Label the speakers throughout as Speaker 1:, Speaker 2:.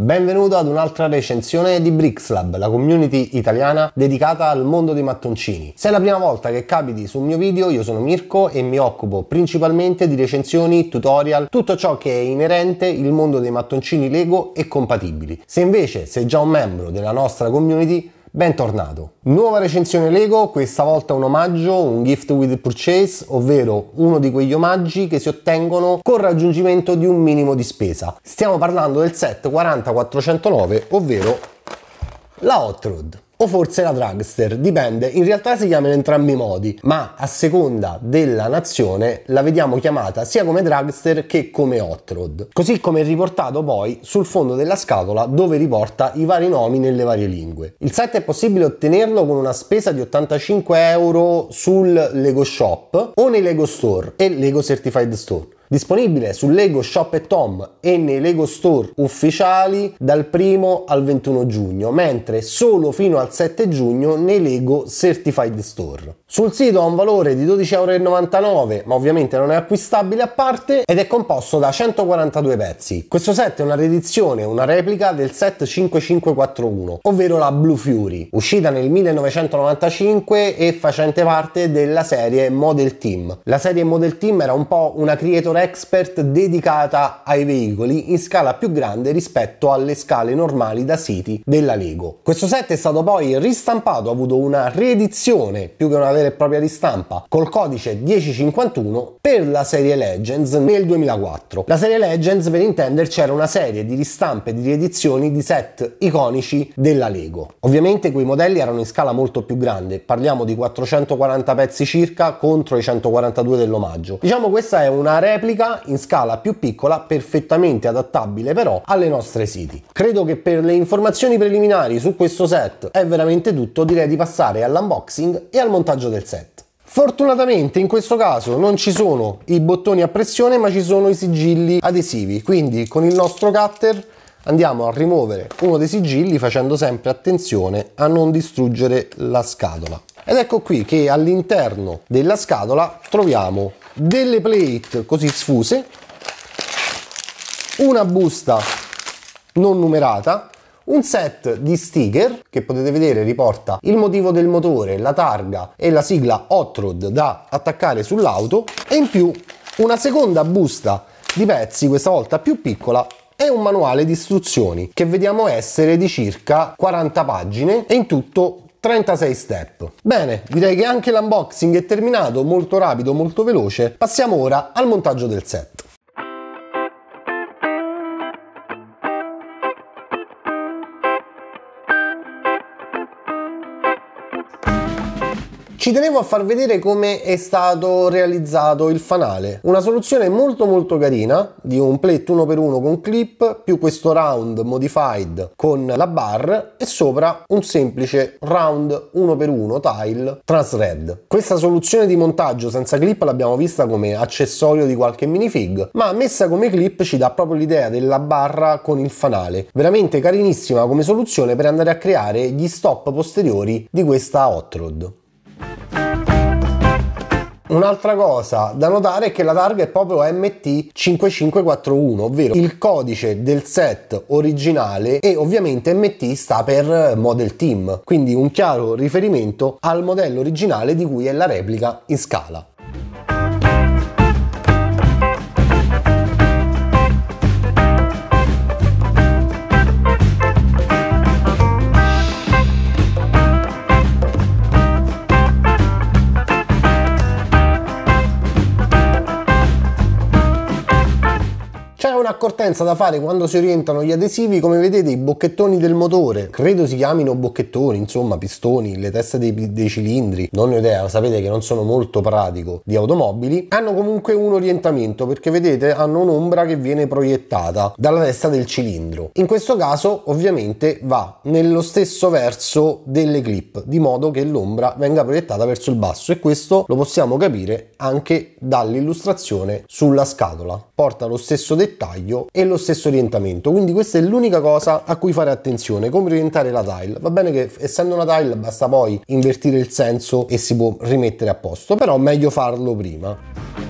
Speaker 1: Benvenuto ad un'altra recensione di Brixlab, la community italiana dedicata al mondo dei mattoncini. Se è la prima volta che capiti sul mio video, io sono Mirko e mi occupo principalmente di recensioni, tutorial, tutto ciò che è inerente il mondo dei mattoncini Lego e compatibili. Se invece sei già un membro della nostra community, Bentornato. Nuova recensione Lego, questa volta un omaggio, un gift with purchase, ovvero uno di quegli omaggi che si ottengono col raggiungimento di un minimo di spesa. Stiamo parlando del set 40409, ovvero la Hot Rod o forse la dragster, dipende, in realtà si chiama in entrambi i modi, ma a seconda della nazione la vediamo chiamata sia come dragster che come hot così come riportato poi sul fondo della scatola dove riporta i vari nomi nelle varie lingue. Il set è possibile ottenerlo con una spesa di 85 euro sul Lego Shop o nei Lego Store e Lego Certified Store disponibile su Lego Shop e Tom e nei Lego Store ufficiali dal 1 al 21 giugno, mentre solo fino al 7 giugno nei Lego Certified Store. Sul sito ha un valore di 12,99€, ma ovviamente non è acquistabile a parte ed è composto da 142 pezzi. Questo set è una riedizione, una replica del set 5541, ovvero la Blue Fury, uscita nel 1995 e facente parte della serie Model Team. La serie Model Team era un po' una creator expert dedicata ai veicoli in scala più grande rispetto alle scale normali da siti della Lego. Questo set è stato poi ristampato, ha avuto una riedizione più che una vera e propria ristampa col codice 1051 per la serie Legends nel 2004. La serie Legends per intenderci era una serie di ristampe, e di riedizioni di set iconici della Lego. Ovviamente quei modelli erano in scala molto più grande, parliamo di 440 pezzi circa contro i 142 dell'omaggio. Diciamo questa è una replica replica in scala più piccola perfettamente adattabile però alle nostre siti. Credo che per le informazioni preliminari su questo set è veramente tutto, direi di passare all'unboxing e al montaggio del set. Fortunatamente in questo caso non ci sono i bottoni a pressione ma ci sono i sigilli adesivi, quindi con il nostro cutter andiamo a rimuovere uno dei sigilli facendo sempre attenzione a non distruggere la scatola. Ed ecco qui che all'interno della scatola troviamo delle plate così sfuse, una busta non numerata, un set di sticker che potete vedere riporta il motivo del motore, la targa e la sigla Hot da attaccare sull'auto e in più una seconda busta di pezzi, questa volta più piccola, e un manuale di istruzioni che vediamo essere di circa 40 pagine e in tutto 36 step. Bene, direi che anche l'unboxing è terminato, molto rapido, molto veloce. Passiamo ora al montaggio del set. Ci tenevo a far vedere come è stato realizzato il fanale, una soluzione molto molto carina di un plate 1x1 con clip più questo round modified con la bar e sopra un semplice round 1x1 tile transred. Questa soluzione di montaggio senza clip l'abbiamo vista come accessorio di qualche minifig, ma messa come clip ci dà proprio l'idea della barra con il fanale, veramente carinissima come soluzione per andare a creare gli stop posteriori di questa hot rod. Un'altra cosa da notare è che la targa è proprio MT5541, ovvero il codice del set originale e ovviamente MT sta per Model Team, quindi un chiaro riferimento al modello originale di cui è la replica in scala. accortenza da fare quando si orientano gli adesivi, come vedete, i bocchettoni del motore. Credo si chiamino bocchettoni, insomma, pistoni, le teste dei, dei cilindri. Non ne ho idea, sapete che non sono molto pratico di automobili. Hanno comunque un orientamento, perché vedete, hanno un'ombra che viene proiettata dalla testa del cilindro. In questo caso, ovviamente, va nello stesso verso delle clip, di modo che l'ombra venga proiettata verso il basso e questo lo possiamo capire anche dall'illustrazione sulla scatola. Porta lo stesso dettaglio taglio e lo stesso orientamento. Quindi questa è l'unica cosa a cui fare attenzione, come orientare la tile. Va bene che essendo una tile basta poi invertire il senso e si può rimettere a posto, però meglio farlo prima.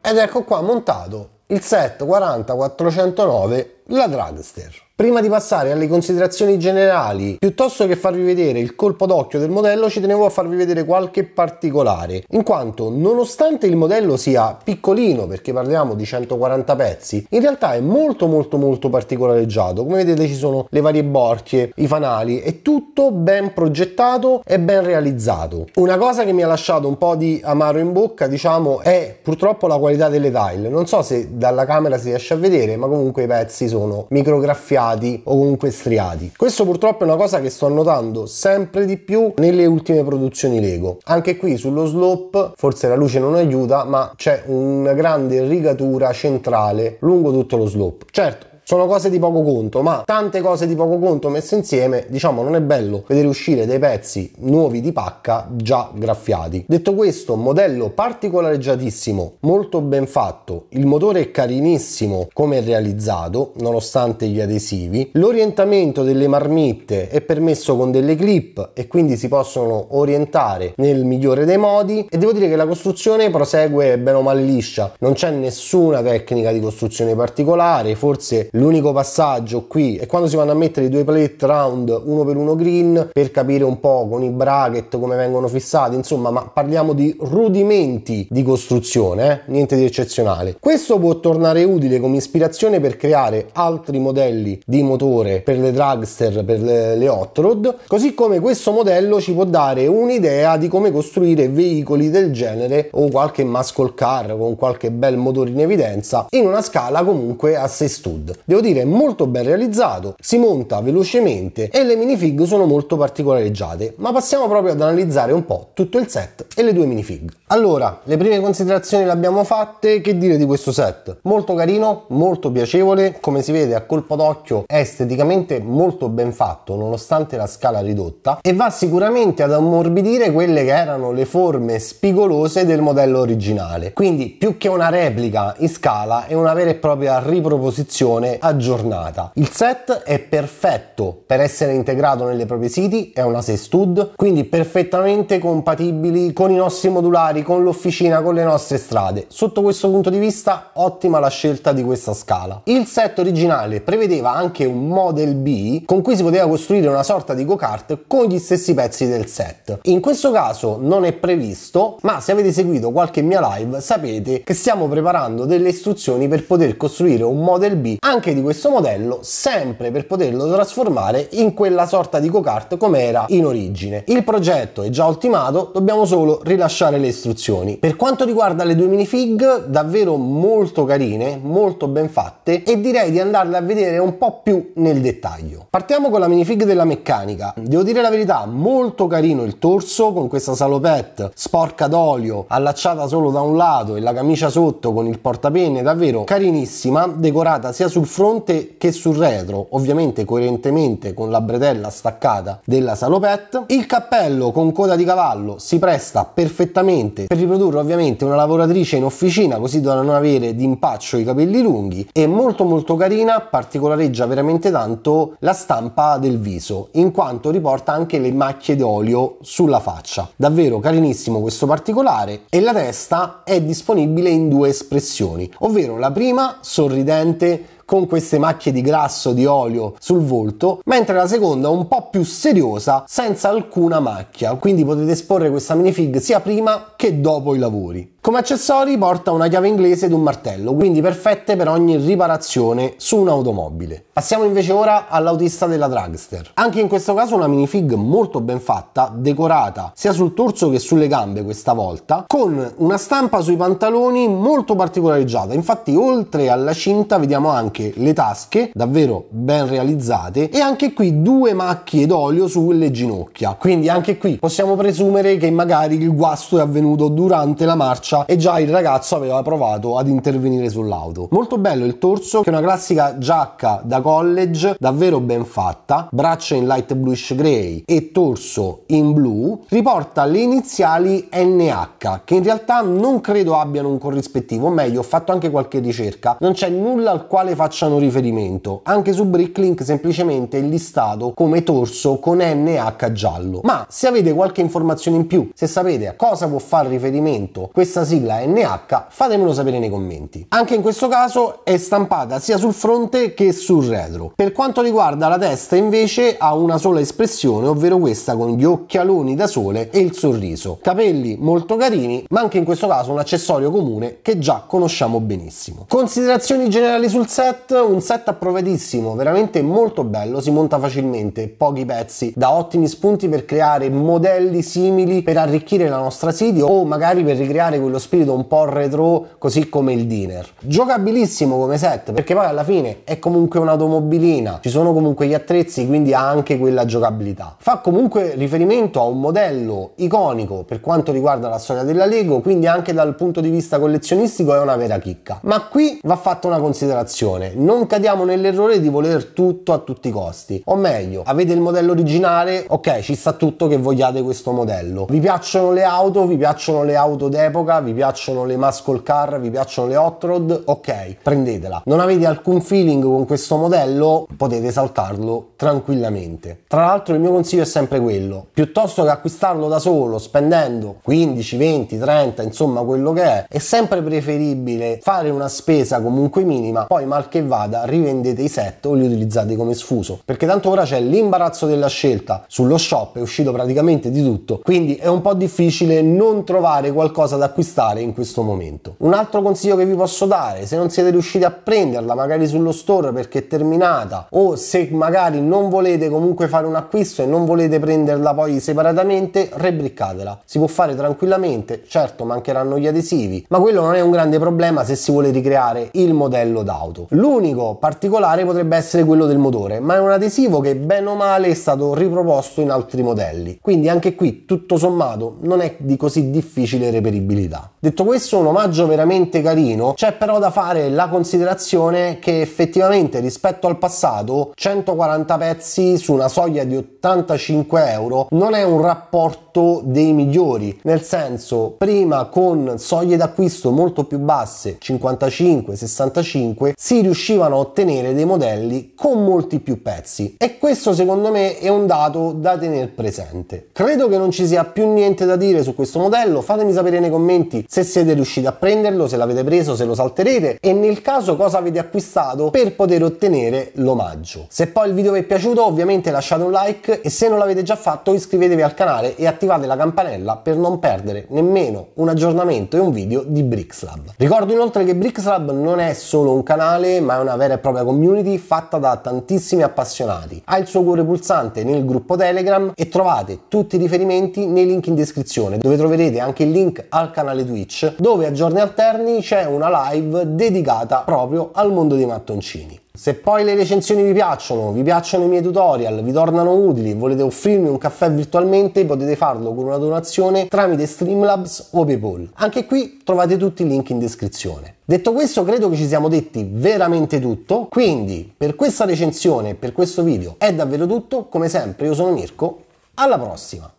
Speaker 1: ed ecco qua montato il set 40409 la dragster Prima di passare alle considerazioni generali, piuttosto che farvi vedere il colpo d'occhio del modello, ci tenevo a farvi vedere qualche particolare, in quanto nonostante il modello sia piccolino, perché parliamo di 140 pezzi, in realtà è molto molto molto particolareggiato. Come vedete ci sono le varie borchie, i fanali, è tutto ben progettato e ben realizzato. Una cosa che mi ha lasciato un po' di amaro in bocca, diciamo, è purtroppo la qualità delle tile. Non so se dalla camera si riesce a vedere, ma comunque i pezzi sono micrograffiati serrati o comunque striati. Questo purtroppo è una cosa che sto notando sempre di più nelle ultime produzioni Lego. Anche qui sullo slope, forse la luce non aiuta, ma c'è una grande rigatura centrale lungo tutto lo slope. Certo, sono cose di poco conto, ma tante cose di poco conto messe insieme, diciamo, non è bello vedere uscire dei pezzi nuovi di pacca già graffiati. Detto questo, modello particolareggiatissimo, molto ben fatto, il motore è carinissimo come è realizzato, nonostante gli adesivi, l'orientamento delle marmitte è permesso con delle clip e quindi si possono orientare nel migliore dei modi e devo dire che la costruzione prosegue bene o mal liscia, non c'è nessuna tecnica di costruzione particolare, forse L'unico passaggio qui è quando si vanno a mettere i due plate round uno per uno green per capire un po' con i bracket come vengono fissati, insomma, ma parliamo di rudimenti di costruzione, eh? niente di eccezionale. Questo può tornare utile come ispirazione per creare altri modelli di motore per le dragster, per le, le hot rod, così come questo modello ci può dare un'idea di come costruire veicoli del genere o qualche muscle car con qualche bel motore in evidenza in una scala comunque a 6 stud devo dire molto ben realizzato, si monta velocemente e le minifig sono molto particolareggiate, ma passiamo proprio ad analizzare un po' tutto il set e le due minifig. Allora, le prime considerazioni le abbiamo fatte, che dire di questo set? Molto carino, molto piacevole, come si vede a colpo d'occhio è esteticamente molto ben fatto nonostante la scala ridotta e va sicuramente ad ammorbidire quelle che erano le forme spigolose del modello originale. Quindi più che una replica in scala è una vera e propria riproposizione aggiornata. Il set è perfetto per essere integrato nelle proprie siti, è una 6 stud, quindi perfettamente compatibili con i nostri modulari, con l'officina, con le nostre strade. Sotto questo punto di vista ottima la scelta di questa scala. Il set originale prevedeva anche un Model B con cui si poteva costruire una sorta di go-kart con gli stessi pezzi del set. In questo caso non è previsto, ma se avete seguito qualche mia live sapete che stiamo preparando delle istruzioni per poter costruire un Model B anche anche di questo modello sempre per poterlo trasformare in quella sorta di go-kart come era in origine. Il progetto è già ultimato, dobbiamo solo rilasciare le istruzioni. Per quanto riguarda le due minifig, davvero molto carine, molto ben fatte e direi di andarle a vedere un po' più nel dettaglio. Partiamo con la minifig della meccanica. Devo dire la verità, molto carino il torso con questa salopette sporca d'olio allacciata solo da un lato e la camicia sotto con il portapenne, davvero carinissima, decorata sia sul fronte che sul retro, ovviamente coerentemente con la bretella staccata della salopette. Il cappello con coda di cavallo si presta perfettamente per riprodurre ovviamente una lavoratrice in officina così da non avere d'impaccio i capelli lunghi. È molto molto carina, particolareggia veramente tanto la stampa del viso, in quanto riporta anche le macchie d'olio sulla faccia. Davvero carinissimo questo particolare e la testa è disponibile in due espressioni, ovvero la prima sorridente con queste macchie di grasso, di olio sul volto, mentre la seconda un po' più seriosa, senza alcuna macchia, quindi potete esporre questa minifig sia prima che dopo i lavori. Come accessori porta una chiave inglese ed un martello, quindi perfette per ogni riparazione su un'automobile. Passiamo invece ora all'autista della dragster. Anche in questo caso una minifig molto ben fatta, decorata sia sul torso che sulle gambe questa volta, con una stampa sui pantaloni molto particolareggiata. Infatti oltre alla cinta vediamo anche le tasche, davvero ben realizzate, e anche qui due macchie d'olio sulle ginocchia. Quindi anche qui possiamo presumere che magari il guasto è avvenuto durante la marcia faccia e già il ragazzo aveva provato ad intervenire sull'auto. Molto bello il torso, che è una classica giacca da college, davvero ben fatta, braccia in light bluish grey e torso in blu, riporta le iniziali NH, che in realtà non credo abbiano un corrispettivo, o meglio, ho fatto anche qualche ricerca, non c'è nulla al quale facciano riferimento. Anche su Bricklink semplicemente è listato come torso con NH giallo. Ma se avete qualche informazione in più, se sapete a cosa può fare riferimento questa questa sigla NH fatemelo sapere nei commenti. Anche in questo caso è stampata sia sul fronte che sul retro. Per quanto riguarda la testa invece ha una sola espressione, ovvero questa con gli occhialoni da sole e il sorriso. Capelli molto carini, ma anche in questo caso un accessorio comune che già conosciamo benissimo. Considerazioni generali sul set, un set approvatissimo, veramente molto bello, si monta facilmente, pochi pezzi, da ottimi spunti per creare modelli simili per arricchire la nostra sedia o magari per ricreare quello spirito un po' retro, così come il Diner. Giocabilissimo come set, perché poi alla fine è comunque un'automobilina, ci sono comunque gli attrezzi, quindi ha anche quella giocabilità. Fa comunque riferimento a un modello iconico per quanto riguarda la storia della Lego, quindi anche dal punto di vista collezionistico è una vera chicca. Ma qui va fatta una considerazione, non cadiamo nell'errore di voler tutto a tutti i costi, o meglio, avete il modello originale, ok, ci sta tutto che vogliate questo modello. Vi piacciono le auto, vi piacciono le auto d'epoca, vi piacciono le muscle car, vi piacciono le hot rod, ok, prendetela. Non avete alcun feeling con questo modello, potete saltarlo tranquillamente. Tra l'altro il mio consiglio è sempre quello, piuttosto che acquistarlo da solo spendendo 15, 20, 30, insomma quello che è, è sempre preferibile fare una spesa comunque minima, poi mal che vada rivendete i set o li utilizzate come sfuso, perché tanto ora c'è l'imbarazzo della scelta, sullo shop è uscito praticamente di tutto, quindi è un po' difficile non trovare qualcosa da acquistare acquistare in questo momento. Un altro consiglio che vi posso dare, se non siete riusciti a prenderla magari sullo store perché è terminata o se magari non volete comunque fare un acquisto e non volete prenderla poi separatamente, rebriccatela. Si può fare tranquillamente, certo mancheranno gli adesivi, ma quello non è un grande problema se si vuole ricreare il modello d'auto. L'unico particolare potrebbe essere quello del motore, ma è un adesivo che bene o male è stato riproposto in altri modelli. Quindi anche qui tutto sommato non è di così difficile reperibilità. 있니다 Detto questo, un omaggio veramente carino, c'è però da fare la considerazione che effettivamente rispetto al passato 140 pezzi su una soglia di 85 euro non è un rapporto dei migliori, nel senso prima con soglie d'acquisto molto più basse, 55, 65, si riuscivano a ottenere dei modelli con molti più pezzi e questo secondo me è un dato da tenere presente. Credo che non ci sia più niente da dire su questo modello, fatemi sapere nei commenti se siete riusciti a prenderlo, se l'avete preso, se lo salterete e nel caso cosa avete acquistato per poter ottenere l'omaggio. Se poi il video vi è piaciuto ovviamente lasciate un like e se non l'avete già fatto iscrivetevi al canale e attivate la campanella per non perdere nemmeno un aggiornamento e un video di BricsLab. Ricordo inoltre che BricsLab non è solo un canale ma è una vera e propria community fatta da tantissimi appassionati. Ha il suo cuore pulsante nel gruppo Telegram e trovate tutti i riferimenti nei link in descrizione dove troverete anche il link al canale Twitter Twitch, dove a giorni alterni c'è una live dedicata proprio al mondo dei mattoncini. Se poi le recensioni vi piacciono, vi piacciono i miei tutorial, vi tornano utili, e volete offrirmi un caffè virtualmente, potete farlo con una donazione tramite Streamlabs o PayPal. Anche qui trovate tutti i link in descrizione. Detto questo, credo che ci siamo detti veramente tutto, quindi per questa recensione e per questo video è davvero tutto, come sempre io sono Mirko, alla prossima!